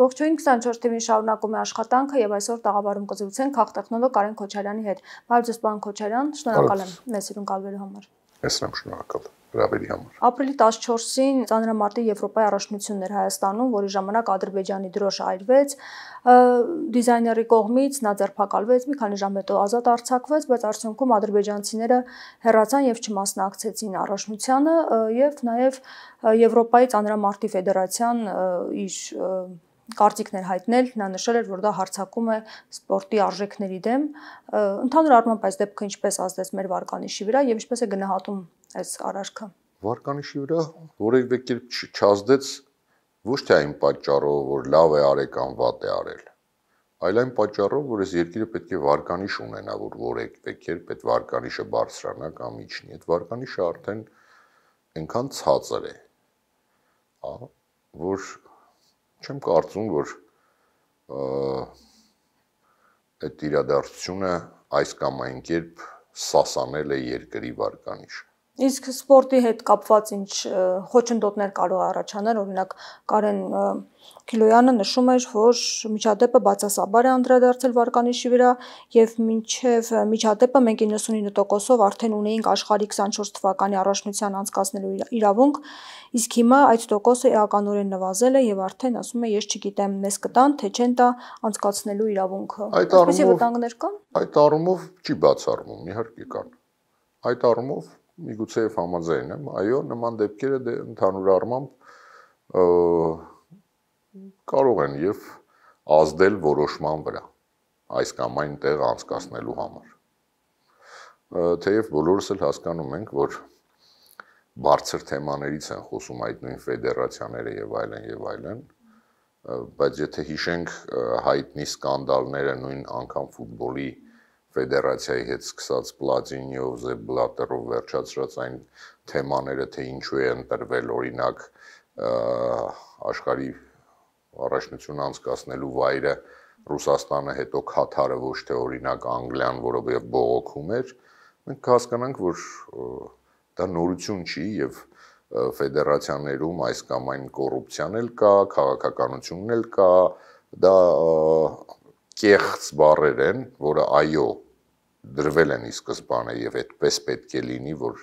Ողջույն 24 TV-ն շարունակում է աշխատանքը եւ այսօր տաղավարում կզրուցենք քաղտեխնոլոգ Կարեն Քոչարյանի հետ։ Բարոյսպան Քոչարյան, շնորհակալ եմ մեզ իրուն կալվելու համար։ Ես եմ շնորհակալ հրավերի համար։ Ապրիլի 14-ին ծանրամարտի Եվրոպայի առաջնություններ Հայաստանում, որի ժամանակ Ադրբեջանի դրոշը այրվեց, դիզայների կողմից նա ձերբակալվեց, մի քանի ժամ հետո ազատ արձակվեց, բայց արդյունքում ադրբեջանցիները հերացան եւ չմասնակցեցին առաջնությանը եւ նաեւ Եվրոպայի ծանրամարտի ֆեդերացիան իր կարծիքներ հայտնել, նա նշել էր, որ դա հարցակում է սպորտի արժեքների դեմ։ Ընդհանուր առմամբ այս դեպքը ինչպես ազդեց մեր վարկանիշի վրա եւ ինչպես է գնահատում այս արարքը։ Վարկանիշի վրա որևէ կերպ չազդեց ոչ թե այն պատճառով, որ լավ է արել կամ վատ է արել, այլ այն պատճառով, որ այս երկիրը պետք է վարկանիշ ունենա, որ որևէ կերպ այդ վարկանիշը բարձրանա կամ իջնի։ Այդ վարկանիշը արդեն այնքան ցածր է, հա, որ չեմ կարծում, որ այդ իրադարձությունը այս կամ այն կերպ սասանել է երկրի վարկանիշը։ Իսկ սպորտի հետ կապված ինչ խոչընդոտներ կարող առաջանալ, օրինակ Կարեն Քիլոյանը նշում էր, որ միջադեպը բացասաբար է անդրադարձել վարկանիշի վրա եւ մինչեւ միջադեպը մենք 99%-ով արդեն ունեինք աշխարհի 24 թվականի առաջնության անցկացնելու իրավունք, իսկ հիմա այդ տոկոսը էականորեն նվազել է եւ արդեն ասում է ես չգիտեմ, մեզ կտան թե չեն տա անցկացնելու իրավունքը։ Այսպեսի վտանգներ կան։ Այդ առումով չի բացառվում, իհարկե կան։ Այդ առումով միգուցե եւ համաձայն եմ, այո, նման դեպքերը դե ընդհանուր առմամբ կարող են եւ ազդել որոշման վրա այս կամ այն տեղ անցկացնելու համար։ Թեև բոլորս էլ հասկանում ենք, որ բարձր թեմաներից են խոսում այդ նույն ֆեդերացիաները եւ այլն եւ այլն, բայց եթե հիշենք հայտնի սկանդալները նույն անգամ ֆուտբոլի ֆեդերացիայի հետ սկսած Պլատինիով, Զեբլատերով վերջացրած այն թեմաները, թե ինչու է ընտրվել օրինակ աշխարհի առաջնություն անցկացնելու վայրը Ռուսաստանը հետո Կատարը ոչ թե օրինակ Անգլիան, որովհետև բողոքում էր, մենք հասկանանք, որ դա նորություն չի եւ ֆեդերացիաներում այս կամ այն կոռուպցիան էլ կա, քաղաքականությունն էլ կա, դա կեղծ բառեր են, որը այո դրվել են ի սկզբանե եւ այդպես պետք է լինի, որ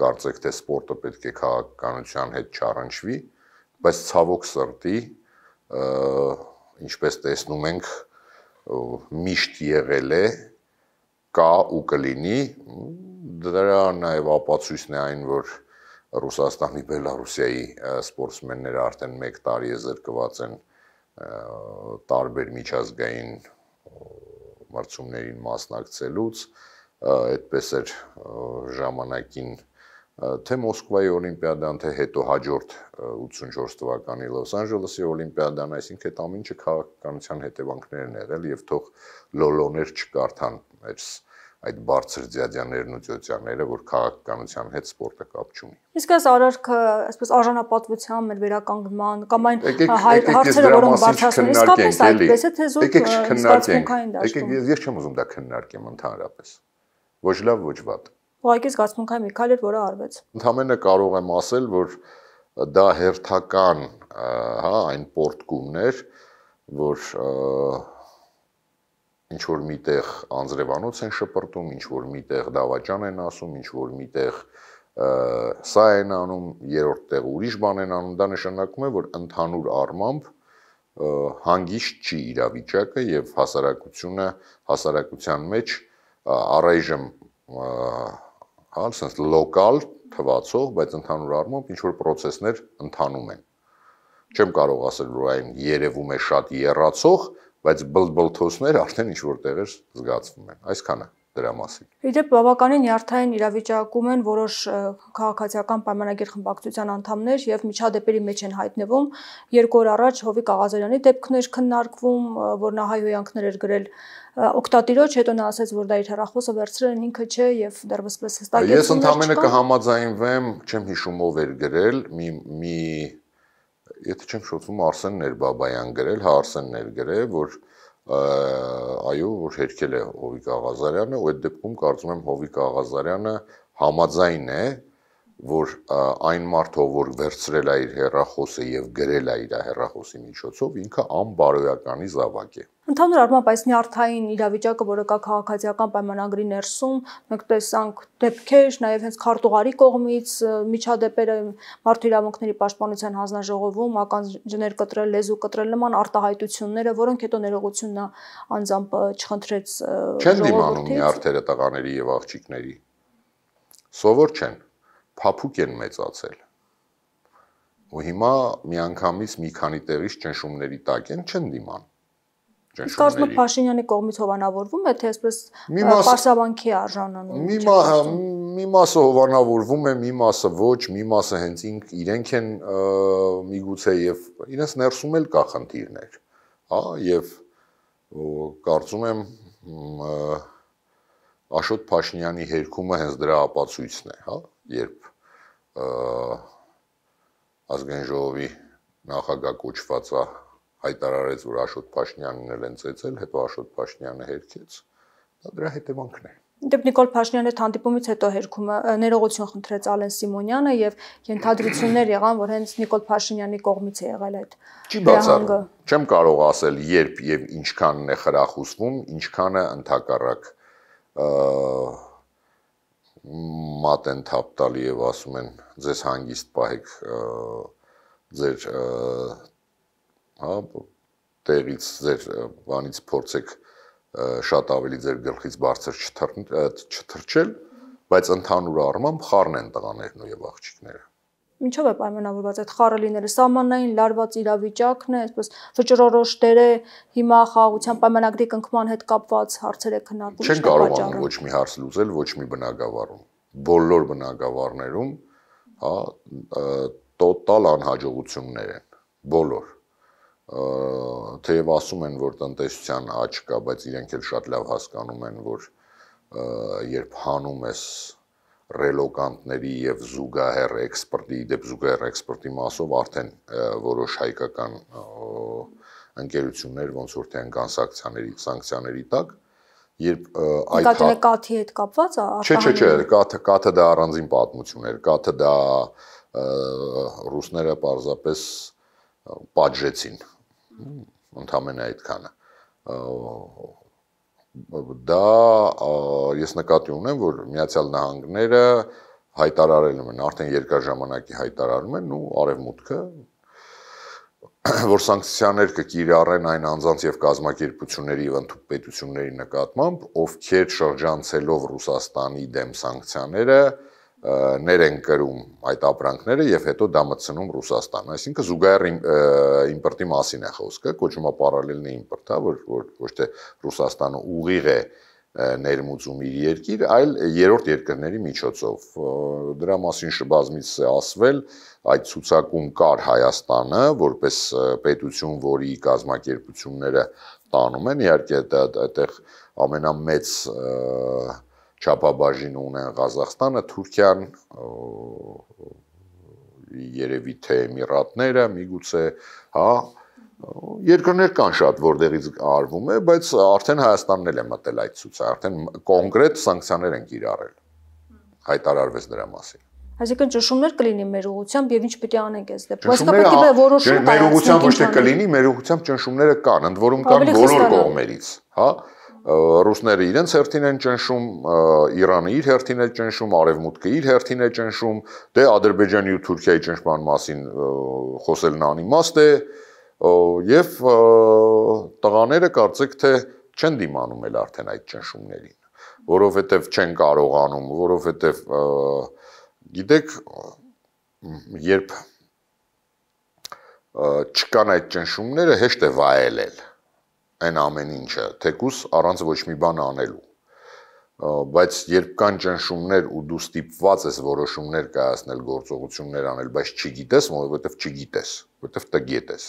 կարծեք թե սպորտը պետք է քաղաքականության հետ չառնչվի, բայց ցավոք սրտի ինչպես տեսնում ենք միշտ եղել է կա ու կլինի դրա նաև ապացույցն է այն, որ Ռուսաստանի Բելարուսիայի սպորտսմենները արդեն 1 տարի է զրկված են տարբեր միջազգային մրցումներին մասնակցելուց այդպես էր ժամանակին թե Մոսկվայի օլիմպիադան, թե հետո հաջորդ 84 թվականի Լոս Անջելեսի օլիմպիադան, այսինքն այդ ամինչը քաղաքականության հետևանքներն էր, էլ եւ թող լոլոներ չկարդան այս այդ բարձր ձյաձյաներն ու ծյոծյաները, որ քաղաքականության հետ սպորտը կապ չունի։ Իսկ այս արարքը, այսպես արժանապատվության մեր վերականգնման կամ այն հարցերը, որոնք բարձրացնում են, իսկապես այդպես է թե զուտ եկեք քննարկենք։ Եկեք ես չեմ ուզում դա քննարկեմ ընդհանրապես։ Ոչ լավ, ոչ վատ։ Ուղղակի զգացմունքային մի քայլ էր, որը արվեց։ Ընդհանրապես կարող եմ ասել, որ դա հերթական, հա, այն պորտկումներ, որ ինչ որ միտեղ անձրևանոց են շպրտում, ինչ որ միտեղ դավաճան են ասում, ինչ որ միտեղ սա են անում, երրորդ տեղ ուրիշ բան են անում, դա նշանակում է, որ ընդհանուր առմամբ հանգիստ չի իրավիճակը եւ հասարակությունը հասարակության մեջ առայժմ հա, ասես լոկալ թվացող, բայց ընդհանուր առմամբ ինչ որ process-ներ ընթանում են։ Չեմ կարող ասել, որ այն երևում է շատ երրացող, բայց բլբլթոսներ արդեն ինչ որ տեղեր զգացվում են։ Այսքանը դրա մասին։ Իդեպ բավականին յարթային իրավիճակում են որոշ քաղաքացիական պայմանագիր խմբակցության անդամներ եւ միջադեպերի մեջ են հայտնվում։ Երկու օր առաջ Հովիկ Աղազարյանի դեպքն էր քննարկվում, որ նա հայ հոյանքներ էր գրել օկտատիրոջ, հետո նա ասաց, որ դա իր հեռախոսը վերցրել են ինքը չէ եւ դեռևս հստակ է։ Ես ընդհանրապես կհամաձայնվեմ, չեմ հիշում ով էր գրել, մի մի եթե չեմ շփվում Արսեն Ներբաբայան գրել, հա Արսեն ներգրել, որ այո, որ հերքել է Հովիկ Աղազարյանը, ու այդ դեպքում կարծում եմ Հովիկ Աղազարյանը համաձայն է, որ այն մարդով, որ վերցրել է իր հերախոսը եւ գրել է իր հերախոսի միջոցով, ինքը անբարոյականի զավակ է։ Ընդհանուր առմամբ այս նյարդային իրավիճակը, որը կա քաղաքացիական պայմանագրի ներսում, մենք տեսանք դեպքեր, նաև հենց քարտուղարի կողմից միջադեպերը մարդու իրավունքների պաշտպանության հանձնաժողովում ականջներ կտրել, լեզու կտրել նման արտահայտությունները, որոնք հետո ներողությունն անձամբ չխնդրեց ժողովրդից։ Չեն դիմանում նյարդերը տղաների եւ աղջիկների։ Սովոր չեն փափուկ են մեծացել։ Ու հիմա միանգամից մի քանի տեղից ճնշումների տակ են չեն դիման։ Ճնշումների։ Իսկ արդյոք Փաշինյանի կողմից հովանավորվում է թե այսպես Պարսավանքի արժանանում։ Մի հա, մի մասը հովանավորվում է, մի մասը ոչ, մի մասը հենց ինք իրենք են միգուցե եւ իրենց ներսում էլ կա խնդիրներ, հա, եւ կարծում եմ Աշոտ Փաշինյանի հերքումը հենց դրա ապացույցն է, հա, երբ ազգային ժողովի նախագահ կոչվածա հայտարարեց, որ Աշոտ Փաշնյանն էլ են ծեցել, հետո Աշոտ Փաշնյանը հերքեց, դա դրա հետևանքն է։ Դեպ Նիկոլ Փաշինյանի հետ հանդիպումից հետո հերքումը ներողություն խնդրեց Ալեն Սիմոնյանը եւ ենթադրություններ եղան, որ հենց Նիկոլ Փաշինյանի կողմից է եղել այդ։ Չի բացառում։ Չեմ կարող ասել երբ եւ ինչքանն է խրախուսվում, ինչքանը ընդհակառակ։ Ա մատ են թափ տալի եւ ասում են ձեզ հանգիստ պահեք ձեր հա տեղից ձեր բանից փորձեք շատ ավելի ձեր գլխից բարձր չթռչել, բայց ընդհանուր առմամբ խառն են տղաներն ու եւ աղջիկները ինչով է պայմանավորված այդ խառը լինելը սահմանային լարված իրավիճակն է այսպես վճռորոշ դեր է հիմա խաղաղության պայմանագրի կնքման հետ կապված հարցեր է քննարկվում չեն կարողանում ոչ մի հարց լուծել ոչ մի բնակավարում բոլոր բնակավարներում հա տոտալ անհաջողություններ են բոլոր թեև ասում են որ տնտեսության աճ կա բայց իրենք էլ շատ լավ հասկանում են որ երբ հանում ես ռելոկանտների եւ զուգահեռ էքսպորտի դեպ զուգահեռ էքսպորտի մասով արդեն որոշ հայկական ընկերություններ ոնց որ թե են կան սանկցիաների սանկցիաների տակ երբ այդ կաթը հա- կաթի հետ կապված է Չէ, չէ, չէ, կաթը կաթը դա առանձին պատմություն էր, կաթը դա ռուսները պարզապես պատժեցին։ Ընդհանրապես այդքանը դա ես նկատի ունեմ, որ Միացյալ Նահանգները հայտարարելում են, արդեն երկար ժամանակի հայտարարում են ու արևմուտքը որ սանկցիաներ կկիրառեն այն անձանց եւ կազմակերպությունների եւ ընդհանուր պետությունների նկատմամբ, ովքեր շրջանցելով Ռուսաստանի դեմ սանկցիաները ներ են կրում այդ ապրանքները եւ հետո դա մտցնում Ռուսաստան։ Այսինքն զուգահեռ իմպորտի մասին է խոսքը, կոչվում է պարալելնի իմպորտ, հա, որ որ ոչ թե Ռուսաստանը ուղիղ է ներմուծում իր երկիր, այլ երրորդ երկրների միջոցով։ Դրա մասին շբազմից է ասվել, այդ ցուցակում կար Հայաստանը որպես պետություն, որի կազմակերպությունները տանում են, իհարկե դա այդտեղ ամենամեծ և, չափաբաժին ունեն Ղազախստանը, Թուրքիան, երևի թե Էմիրատները, միգուցե, հա, երկրներ կան շատ, որտեղից արվում է, բայց արդեն Հայաստանն էլ է մտել այդ ցուցը, արդեն կոնկրետ սանկցիաներ են կիրառել։ Հայտարարվեց դրա մասին։ Այսինքն ճշումներ կլինի մեր ուղությամբ եւ ինչ պիտի անենք այս դեպքում։ Այսինքն պետք է որոշում տանք։ Մեր ուղությամբ ոչ թե կլինի, մեր ուղությամբ ճնշումները կան, ընդ որում կան բոլոր կողմերից, հա։ Ավելի ռուսները իրենց հերթին են ճնշում, Իրանը իր հերթին է ճնշում, Արևմուտքը իր հերթին է ճնշում, դե Ադրբեջանի ու Թուրքիայի ճնշման մասին խոսելն անիմաստ է եւ տղաները կարծեք թե չեն դիմանում էլ արդեն այդ ճնշումներին, որովհետեւ չեն կարողանում, որովհետեւ գիտեք երբ չկան այդ ճնշումները, հեշտ է վայելել այն ամեն ինչը, թեկուս առանց ոչ մի բան անելու բայց երբ կան ճնշումներ ու դու ստիպված ես որոշումներ կայացնել, գործողություններ անել, բայց չգիտես, որովհետև չգիտես, որովհետև տգետ ես։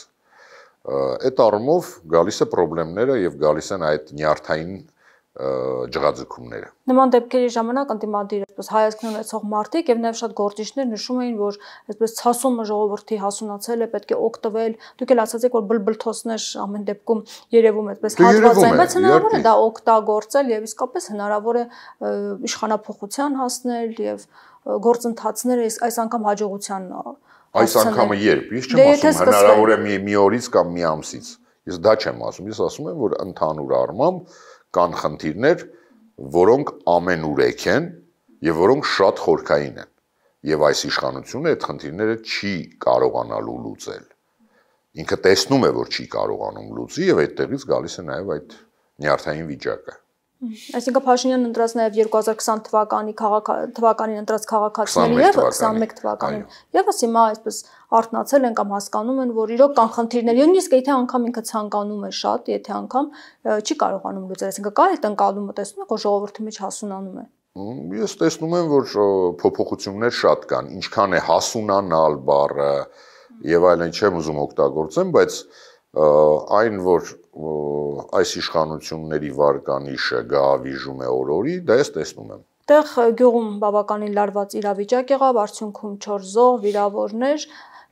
Այդ առումով գալիս է խնդիրները եւ գալիս են այդ նյարդային ջղաձգումները։ Նման դեպքերի ժամանակ ընդդիմադիր այսպես հայացքն ունեցող մարդիկ եւ նաեւ շատ գործիչներ նշում էին, որ այսպես ցասումը ժողովրդի հասունացել է, պետք է օգտվել։ Դուք էլ ասացիք, որ բլբլթոսներ ամեն դեպքում երևում այսպես դե հատված են, բայց հնարավոր է դա օգտագործել եւ իսկապես հնարավոր է իշխանապողության հասնել եւ գործընթացները այս անգամ հաջողության այս անգամը երբ ես չեմ դե ասում հնարավոր է մի օրից կամ մի ամսից ես դա չեմ ասում ես ասում եմ որ ընդհանուր առմամբ կան խնդիրներ, որոնք ամենուրեք են եւ որոնք շատ խորքային են։ Եվ այս իշխանությունը այդ խնդիրները չի կարողանալու լուծել։ Ինքը տեսնում է, որ չի կարողանում լուծի եւ այդտեղից գալիս է նաեւ այդ նյարդային վիճակը։ Այսինքն Փաշինյանն ընտրած նաև 2020 թվականի քաղաք թվականին ընտրած քաղաքացիների եւ 21 թվականին։ Եվս հիմա այսպես արտնացել են կամ հասկանում են, որ իրոք կան խնդիրներ, եւ նույնիսկ եթե անգամ ինքը ցանկանում է շատ, եթե անգամ չի կարողանում լուծել, այսինքն կա այդ ընկալումը տեսնում եք, որ ժողովրդի մեջ հասունանում է։ Ես տեսնում եմ, որ փոփոխություններ շատ կան, ինչքան է հասունանալ բառը եւ այլն չեմ ուզում օգտագործեմ, բայց այն որ այս իշխանությունների վարկանիշը գա վիժում է օրորի, դա ես տեսնում եմ։ Տեղ գյուղում բավականին լարված իրավիճակ եղավ, արդյունքում 4 զոհ, վիրավորներ,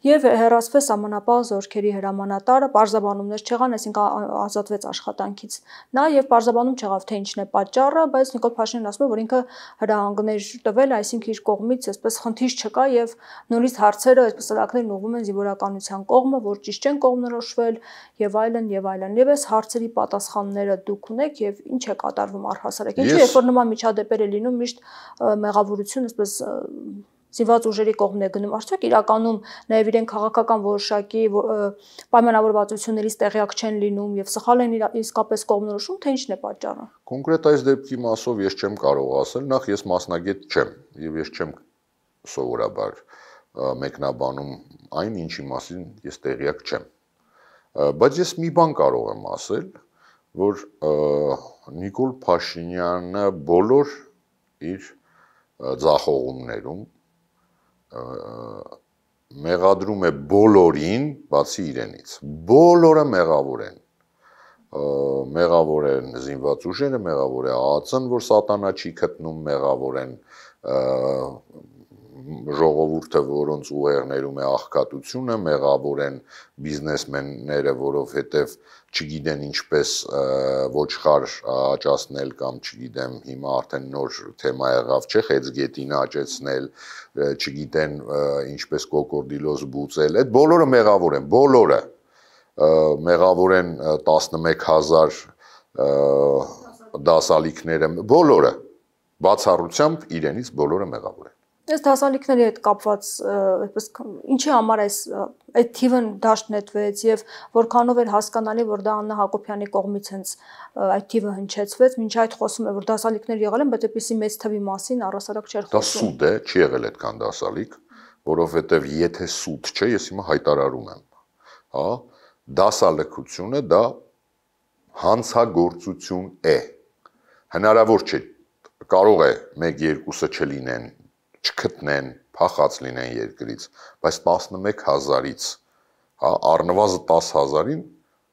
եւ հերացվեց ամենապահ զորքերի հրամանատարը, պարզաբանումներ չեղան, այսինքն ազատվեց աշխատանքից։ Նա եւ պարզաբանում չեղավ թե ինչն է պատճառը, բայց Նիկոլ Փաշինյանն ասում է, որ ինքը հրահանգներ տվել, այսինքն իր կողմից այսպես խնդիր չկա եւ նորից հարցերը այսպես ակներն ուղում են զինվորականության կողմը, որ ճիշտ չեն կողմնորոշվել եւ այլն եւ այլն։ Եվ այս հարցերի պատասխանները դուք ունեք եւ ինչ է կատարվում առհասարակ։ Ինչու երբ որ նման միջադեպեր է լինում, միշտ մեղավորությունը այսպես զինված ուժերի կողմն է գնում, արդյոք իրականում նաև իրեն քաղաքական որոշակի պայմանավորվածություններից տեղյակ չեն լինում եւ սխալ են իսկապես կողմնորոշում, թե ինչն է պատճառը։ Կոնկրետ այս դեպքի մասով ես չեմ կարող ասել, նախ ես մասնագետ չեմ եւ ես չեմ սովորաբար մեկնաբանում այն, ինչի մասին ես տեղյակ չեմ։ Բայց ես մի բան կարող եմ ասել, որ Նիկոլ Փաշինյանը բոլոր իր ձախողումներում մեղադրում է բոլորին, բացի իրենից։ Բոլորը մեղավոր են։ Մեղավոր են զինված ուժերը, մեղավոր է ԱԱՑ-ն, որ սատանա չի գտնում, մեղավոր են ժողովուրդը, որոնց ուղեղներում է աղքատությունը, մեղավոր են բիզնեսմենները, որովհետև չգիտեն ինչպես ոչխար աճացնել կամ չգիտեմ, հիմա արդեն նոր թեմա եղավ, չէ՞, խեցգետին աճեցնել, չգիտեն ինչպես կոկորդիլոզ բուծել։ Այդ բոլորը մեղավոր են, բոլորը մեղավոր են 11000 դասալիքները, բոլորը բացառությամբ իրենից բոլորը մեղավոր են։ Այս դասալիքների հետ կապված, այսպես ինչի համար այս այդ թիվը դաշտնետվեց եւ որքանով էր հասկանալի, որ դա Աննա Հակոբյանի կողմից հենց այդ թիվը հնչեցվեց, ոչ այդ խոսում է, որ դասալիքներ եղել են, բայց այդպիսի մեծ թվի մասին առասարակ չէր խոսում։ Դա սուտ է, չի եղել այդքան դասալիք, որովհետեւ եթե սուտ չէ, ես հիմա հայտարարում եմ, հա, դասալքությունը դա հանցագործություն է։ Հնարավոր չէ կարող է 1-2-ը չլինեն չգտնեն, փախած լինեն երկրից, բայց 11000-ից, հա, առնվազն 10000-ին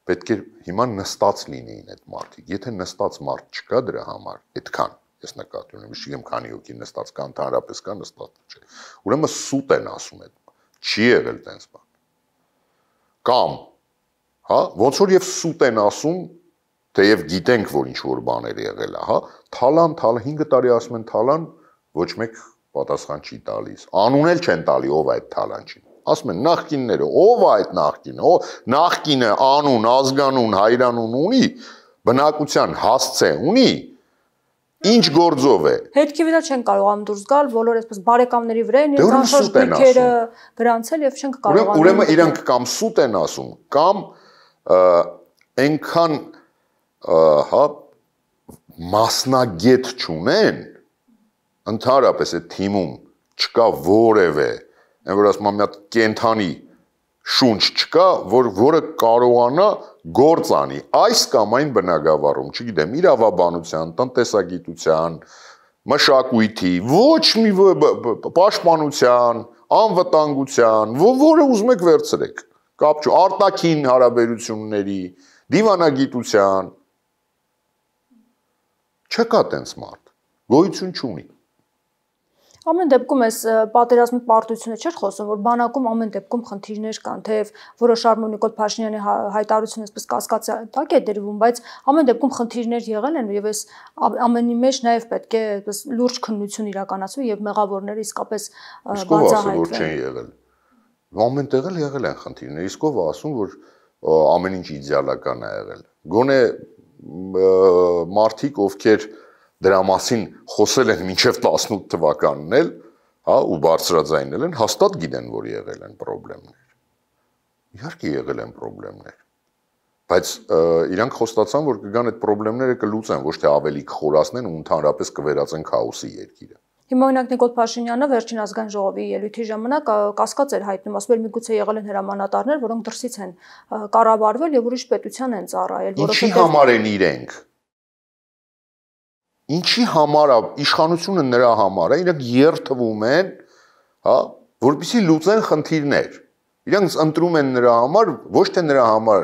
պետք է հիմա նստած լինեին այդ մարդիկ։ Եթե նստած մարդ չկա դրա համար, այդքան ես նկատի ունեմ, չգիտեմ քանի հոգի նստած կան, հանրապես կան նստած չէ։ Ուրեմն սուտ են ասում այդ։ Չի եղել տենց բան։ Կամ հա, ոնց որ եւ սուտ են ասում, թեև գիտենք, որ ինչ որ բաներ եղել է, հա, թալան, թալ 5 տարի ասում են թալան, ոչ մեկ պատասխան չի տալիս։ Անուն էլ չեն տալի ով այդ թալանչին։ Ասում են նախկինները, ով այդ նախկինը, ով նախկինը անուն, ազգանուն, հայրանուն ունի, բնակության հասցե ունի, Ինչ գործով է։ Հետքի վրա չեն կարողանում դուրս գալ, բոլոր այսպես բարեկամների վրա են իրենց բիքերը գրանցել եւ չեն կարողանում։ Ուրեմն իրենք կամ սուտ են ասում, կամ այնքան հա մասնագետ չունեն, ընդհանրապես այդ թիմում չկա որևէ այն որ ասում եմ մի հատ կենթանի շունչ չկա, որ որը կարողանա գործ անի այս կամ այն բնագավառում, չգիտեմ, իրավաբանության, տնտեսագիտության, մշակույթի, ոչ մի պաշտպանության, անվտանգության, որը ուզում եք վերցրեք, կապ չու, արտաքին հարաբերությունների, դիվանագիտության չկա տենց մարդ, գոյություն չունի։ Ամեն դեպքում էս պատերազմի պարտությունը չէր խոսում, որ բանակում ամեն դեպքում խնդիրներ կան, թեև որոշ արմու Նիկոլ Փաշինյանի հա, հայտարարությունը այսպես կասկածի տակ է դրվում, բայց ամեն դեպքում խնդիրներ եղել են եւ այս ամենի մեջ նաեւ պետք է այսպես լուրջ քննություն իրականացվի եւ մեղավորները իսկապես բացահայտվեն։ Ամեն տեղ էլ եղել են խնդիրներ, իսկ ով ասում, որ ամեն ինչ իդեալական է եղել։ Գոնե մարդիկ, ովքեր եղ դրա մասին խոսել են մինչև 18 թվականն էլ, հա, ու բարձրաձայնել են, հաստատ գիտեն, որ եղել են խնդիրներ։ Իհարկե եղել են խնդիրներ։ Բայց իրանք խոստացան, որ կգան այդ խնդիրները կլուծեն, ոչ թե ավելի կխորացնեն ու ընդհանրապես կվերածեն քաոսի երկիրը։ Հիմա օրինակ Նիկոլ Փաշինյանը վերջին ազգային ժողովի ելույթի ժամանակ կասկած էր հայտնում, ասում էր միգուցե եղել են հրամանատարներ, որոնք դրսից են կառավարվել եւ ուրիշ պետության են ծառայել, որովհետեւ Ինչի համար են իրենք ինչի համար է իշխանությունը նրա համար է իրենք երթվում են հա որպեսի լուծեն խնդիրներ իրենց ընտրում են նրա համար ոչ թե նրա համար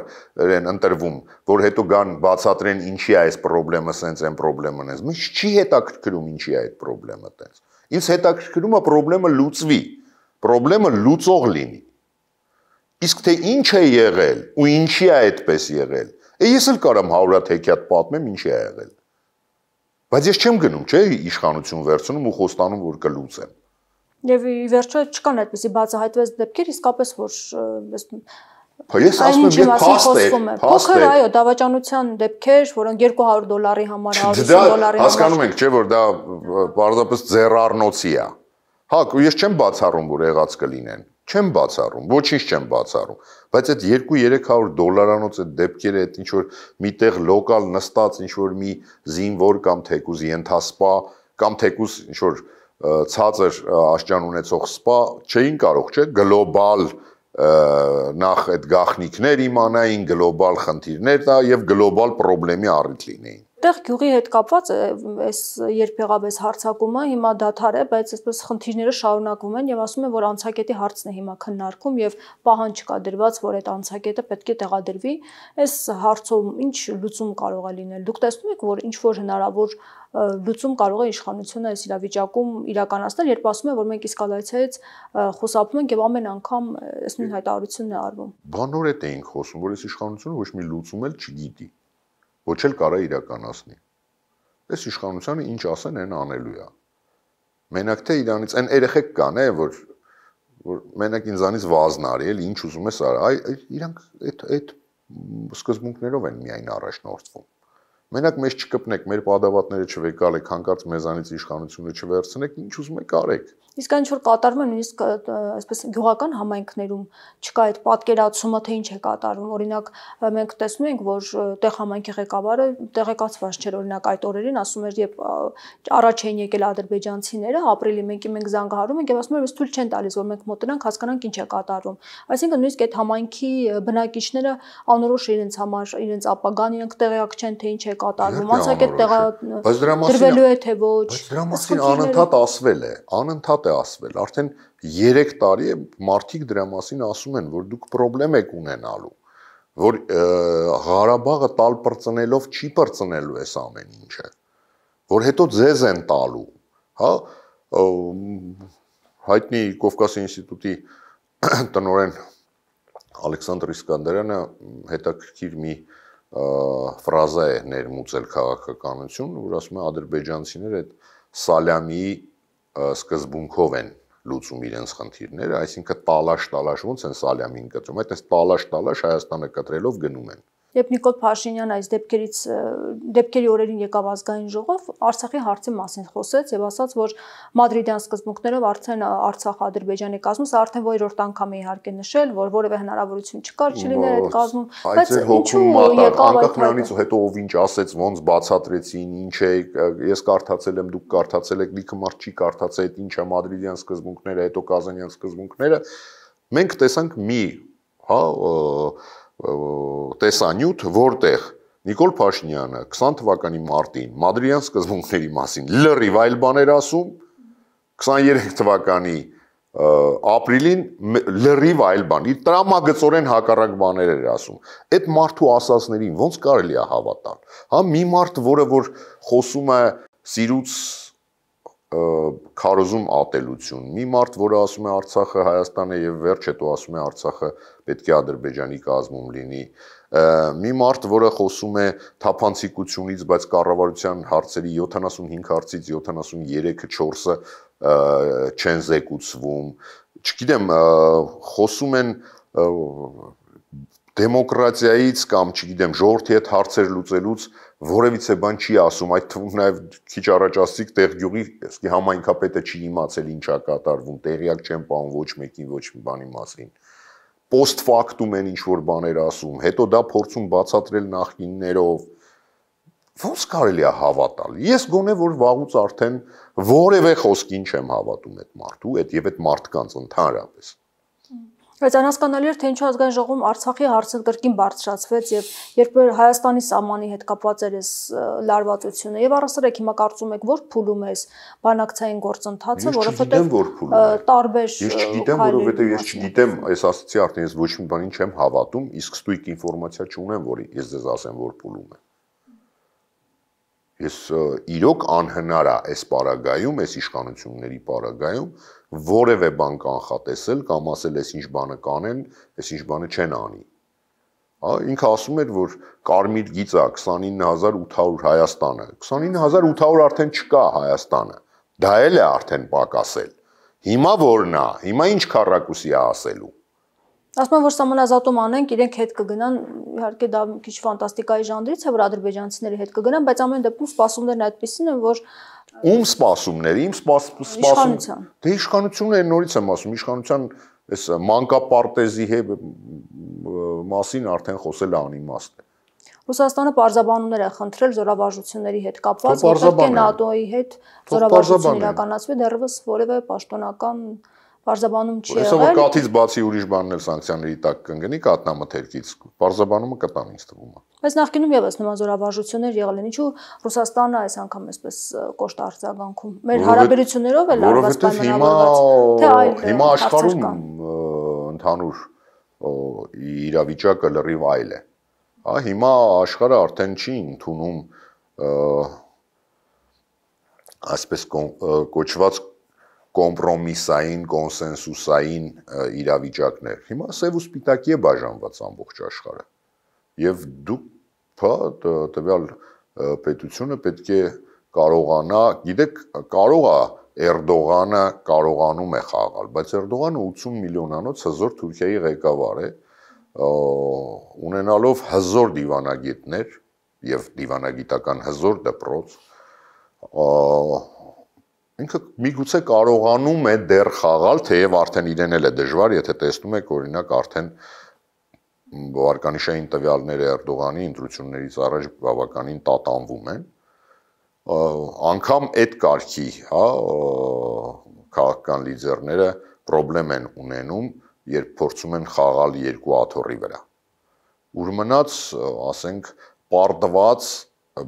են ընտրվում որ հետո գան բացատրեն ինչի է այս խնդրեմը սենց այն խնդրեմն է ոչ չի հետաքրքրում ինչի է այդ խնդրեմը տենց ինձ հետաքրքրում է խնդրեմը լուծվի խնդրեմը լուծող լինի իսկ թե ինչ է եղել ու ինչի է այդպես եղել ես էլ կարամ 100 հեքիաթ պատմեմ ինչի է եղել Բայց ես չեմ գնում, չէ, իշխանություն վերցնում ու խոստանում, որ կլուծեմ։ Եվ ի վերջո չկան այդպիսի բացահայտված դեպքեր, իսկապես որ Ես հա, ասում եմ, դե փաստ է, փաստ է։ Փոքր, այո, դավաճանության դեպքեր, որոնք 200 դոլարի համար, 100 դոլարի համար։ Հասկանում ենք, չէ, որ դա պարզապես ձեռառնոցի է։ Հա, ես չեմ բացառում, որ եղած կլինեն չեմ բացառում, ոչինչ չեմ բացառում, բայց այդ 2-300 դոլարանոց այդ դեպքերը այդ ինչ որ միտեղ լոկալ նստած ինչ որ մի զինվոր կամ թեկուզ ենթասպա կամ թեկուզ ինչ որ ցածր աշճան ունեցող սպա չէին կարող, չէ՞, գլոբալ նախ այդ գախնիկներ իմանային, գլոբալ խնդիրներ տա եւ գլոբալ խնդրեմի առիթ լինեին։ Տեղ գյուղի հետ կապված է այս երբեղաբես հարցակումը, հիմա դադար է, բայց այսպես խնդիրները շարունակվում են եւ ասում են, որ անցակետի հարցն է հիմա քննարկում եւ պահանջ կա դրված, որ այդ անցակետը պետք է տեղադրվի։ Այս հարցում ինչ լուծում կարող է լինել։ Դուք տեսնում եք, որ ինչ որ հնարավոր լուծում կարող է իշխանությունը այս իրավիճակում իրականացնել, երբ ասում է, որ մենք իսկալացիայից խոսափում ենք եւ ամեն անգամ այս նույն հայտարարությունն է արվում։ Բանորետ էինք խոսում, որ այս իշխանությունը ոչ մի լուծում էլ չգիտի ոչ էլ կարա իրականացնի։ Այս իշխանությունը ինչ ասեն, այն անելու է։ Մենակ թե իրանից այն երեխեք կան է, որ որ մենակ ինձանից վազն արի, էլ ինչ ուզում ես արա։ Այ իրանք այդ այդ սկզբունքներով են միայն առաջնորդվում։ Մենակ մեզ չկպնեք, մեր պատավատները չվեկալեք, հանկարծ մեզանից իշխանությունը չվերցնեք, ինչ ուզում եք արեք։ Իսկ այն ինչ որ կատարվում է նույնիսկ այսպես գյուղական համայնքներում չկա այդ պատկերացումը, թե ինչ է կատարվում։ Օրինակ մենք տեսնում ենք, որ տեղ համայնքի ղեկավարը տեղեկացված չէր օրինակ այդ օրերին, ասում էր, երբ առաջ էին եկել ադրբեջանցիները, ապրիլի 1-ին մենք զանգահարում ենք եւ ասում են, որ ցույց չեն տալիս, որ մենք մոտենանք, հասկանանք ինչ է կատարվում։ Այսինքն նույնիսկ այդ համայնքի բնակիչները անորոշ իրենց համար, իրենց ապագան, իրենք տեղյակ չեն, թե ինչ է կատարվում։ Անցակ այդ տեղը դրվելու է թե ոչ։ Բայց դրա մասին անընդհատ ասվել է, անընդհատ շատ է ասվել, արդեն 3 տարի է մարդիկ դրա մասին ասում են, որ դուք խնդրեմ եք ունենալու, որ Ղարաբաղը տալ պրծնելով չի պրծնելու այս ամեն ինչը, որ հետո ձեզ են տալու, հա հայտնի Կովկասի ինստիտուտի տնորեն Ալեքսանդր Իսկանդարյանը հետաքրքիր մի ֆրազա է ներմուծել քաղաքականություն, որ ասում է ադրբեջանցիները այդ Սալյամիի սկզբունքով են լուծում իրենց խնդիրները, այսինքն տալաշ-տալաշ ոնց են Սալյամին կտրում, այդպես տալաշ-տալաշ Հայաստանը կտրելով գնում են։ Երբ Նիկոլ Փաշինյանը այս դեպքերից դեպքերի օրերին եկավ ազգային ժողով, Արցախի հարցի մասին խոսեց եւ ասաց, որ Մադրիդյան սկզբունքներով արդեն Արցախ-Ադրբեջանի կազմում, սա արդեն ո՞ր անգամ է իհարկե նշել, որ որևէ հնարավորություն չկար չլիներ այդ կազմում, բայց ինչու եկավ այդ նրանից հետո ով ինչ ասեց, ոնց բացատրեցին, ինչ է, ես կարդացել եմ, դուք կարդացել եք, լիքը մարդ չի կարդացել այդ ինչա Մադրիդյան սկզբունքները, հետո Կազանյան սկզբունքները։ Մենք տեսանք մի, հա, տեսանյութ, որտեղ Նիկոլ Փաշինյանը 20 թվականի մարտին Մադրիդյան սկզբունքների մասին լրիվ այլ բաներ ասում, 23 թվականի ապրիլին լրիվ այլ բան, իր տրամագծորեն հակառակ բաներ էր ասում։ Այդ մարդու ասածներին ո՞նց կարելի է հավատալ։ Հա մի մարդ, որը որ խոսում է սիրուց քարոզում ատելություն։ Մի մարդ, որը ասում է Արցախը Հայաստանն է եւ վերջ, հետո ասում է Արցախը պետք է Ադրբեջանի կազմում լինի։ Մի մարդ, որը խոսում է թափանցիկությունից, բայց կառավարության հարցերի 75 հարցից 73-ը 4-ը չեն զեկուցվում։ Չգիտեմ, խոսում են դեմոկրատիայից կամ, չգիտեմ, ժողովրդի հետ հարցեր լուծելուց որևիցե բան չի ասում, այդ թվում նաև քիչ առաջ ասիկ տեղյուղի իսկի համայնքապետը չի իմացել ինչա կատարվում, տեղյակ չեն պահում ոչ մեկին, ոչ մի բանի մասին։ Պոստֆակտում են ինչ որ բաներ ասում, հետո դա փորձում բացատրել նախիններով։ Ոնց կարելի է հավատալ։ Ես գոնե որ վաղուց արդեն որևէ խոսքին չեմ հավատում այդ մարդու, այդ եւ այդ մարդկանց ընդհանրապես։ Բայց անհասկանալի էր, թե ինչու ազգային ժողովում Արցախի հարցը կրկին բարձրացվեց եւ երբ Հայաստանի սահմանի հետ կապված էր այս լարվածությունը եւ առասարակ հիմա կարծում եք, որ փուլում է բանակցային գործընթացը, որովհետեւ տարբեր Ես չգիտեմ, որովհետեւ ես չգիտեմ, այս ասացի արդեն ես ոչ մի բանի չեմ հավատում, իսկ ստույգ ինֆորմացիա չունեմ, որ ես ձեզ ասեմ, որ փուլում է։ Ես իրոք անհնար է այս պարագայում, այս իշխանությունների պարագայում որևէ բան կանխատեսել կամ ասել էս ինչ բանը կանեն, էս ինչ բանը չեն անի։ Հա ինքը ասում էր, որ կարմիր գիծա 29800 Հայաստանը։ 29800 արդեն չկա Հայաստանը։ Դա էլ է արդեն պակասել։ Հիմա որն է, հիմա ինչ քառակուսի է ասելու։ Ասում են, որ սահմանազատում անենք, իրենք հետ կգնան, իհարկե դա մի քիչ ֆանտաստիկայի ժանրից է, որ ադրբեջանցիների հետ կգնան, բայց ամեն դեպքում սպասումներն այդպեսին են, որ Ում սպասումների, իմ սպասում։ Դե իշխանությունը նորից եմ ասում, իշխանության այս մանկապարտեզի հետ մասին արդեն խոսելը անիմաստ է։ Ռուսաստանը պարզաբանումներ է խնդրել զորավարժությունների հետ կապված, որտեղ ՆԱՏՕ-ի հետ զորավարժություն իրականացվի, դեռևս որևէ պաշտոնական Պարզաբանում չի եղել։ Այսօր կաթից բացի ուրիշ բանն էլ սանկցիաների տակ կընկնի կատնամթերքից։ Պարզաբանումը կտան ինձ թվում է։ Բայց նախկինում եւս նման զորավարժություններ եղել են։ Ինչու Ռուսաստանը այս անգամ էսպես կոշտ արձագանքում։ Մեր հարաբերություններով էլ արված պայմանավորված թե այլ հիմա աշխարհում ընդհանուր իրավիճակը լրիվ այլ է։ Հա հիմա աշխարհը արդեն չի ընդունում այսպես կոչված կոմպրոմիսային, կոնսենսուսային իրավիճակներ։ Հիմա սև ու սպիտակի է բաժանված ամբողջ աշխարհը։ Եվ դու փա տվյալ պետությունը պետք է կարողանա, գիտեք, կարող է Էրդողանը կարողանում է խաղալ, բայց Էրդողանը 80 միլիոնանոց հզոր Թուրքիայի ղեկավար է, ունենալով հզոր դիվանագետներ եւ դիվանագիտական հզոր դպրոց, ինքը միգուցե կարողանում է դեռ խաղալ, թեև արդեն իրեն էլ է դժվար, եթե տեսնում եք օրինակ արդեն վարկանիշային տվյալները Էրդողանի ընտրություններից առաջ բավականին տատանվում են անկամ այդ կարգի, հա, քաղաքական լիդերները խնդրեմ են ունենում, երբ փորձում են խաղալ երկու աթոռի վրա։ Ուր մնաց, ասենք, պարտված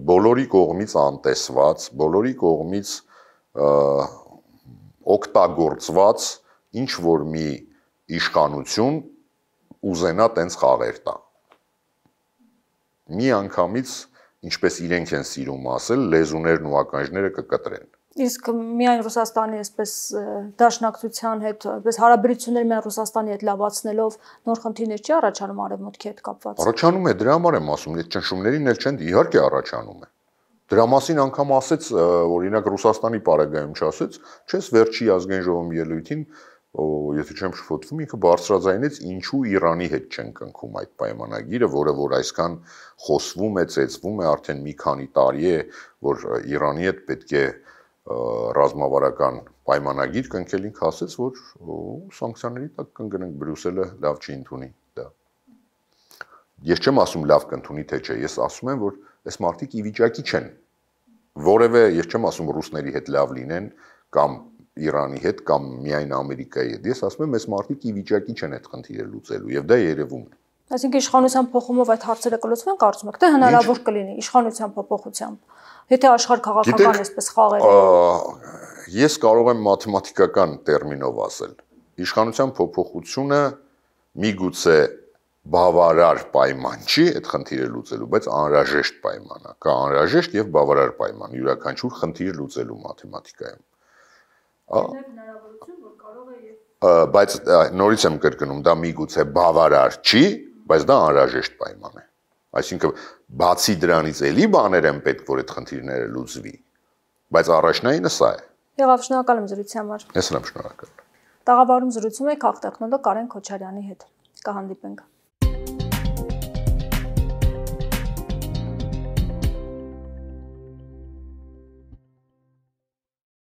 բոլորի կողմից անտեսված, բոլորի կողմից օգտագործված ինչ որ մի իշխանություն ուզենա տենց խաղեր տա։ Մի անգամից ինչպես իրենք են սիրում ասել, լեզուներն ու ականջները կկտրեն։ Իսկ միայն Ռուսաստանի այսպես դաշնակցության հետ, այսպես հարաբերությունները միայն Ռուսաստանի հետ լավացնելով նոր խնդիրներ չի առաջանում արևմուտքի հետ կապված։ Առաջանում է, դրա համար եմ ասում, այդ ճնշումներին էլ չեն իհարկե առաջանում է։ Դրա մասին անգամ ասեց, օրինակ Ռուսաստանի պարագայում չասեց, չես վերջի ազգային ժողովում ելույթին, եթե չեմ շփոթվում, ինքը բարձրաձայնեց ինչու Իրանի հետ չեն կնքում այդ պայմանագիրը, որը որ այսքան խոսվում է, ծեծվում է արդեն մի քանի տարի է, որ Իրանի հետ պետք է ռազմավարական պայմանագիր կնքել ինքը ասեց, որ սանկցիաների տակ կընկնենք Բրյուսելը լավ չի ընդունի դա։ Ես չեմ ասում լավ կընդունի թե չէ, ես ասում եմ, որ այս մարդիկ ի վիճակի չեն որևէ, ես չեմ ասում ռուսների հետ լավ լինեն կամ Իրանի հետ կամ միայն Ամերիկայի հետ։ Ես ասում եմ, այս մարդիկ ի վիճակի չեն այդ խնդիրը լուծելու եւ դա երևում է։ Այսինքն իշխանության փոխումով այդ հարցերը կլուծվեն, կարծում եք, թե հնարավոր կլինի իշխանության փոփոխությամբ։ Եթե աշխարհ քաղաքական այսպես խաղերը։ Ես կարող եմ մաթեմատիկական տերմինով ասել։ Իշխանության փոփոխությունը միգուցե բավարար պայման չի այդ խնդիրը լուծելու, բայց անհրաժեշտ պայման է։ Կա անհրաժեշտ եւ բավարար պայման յուրաքանչյուր խնդիր լուծելու մաթեմատիկայում։ Բայց նորից եմ կրկնում, դա միգուցե բավարար չի, բայց դա անհրաժեշտ պայման է։ Այսինքն բացի դրանից էլի բաներ են պետք, որ այդ խնդիրները լուծվի։ Բայց առաջնայինը սա է։ Եղավ, շնորհակալ եմ զրույցի համար։ Ես էլ եմ շնորհակալ։ Տաղավարում զրուցում եք հաղթակնոլոգ Կարեն Քոչարյանի հետ։ Կհանդիպենք։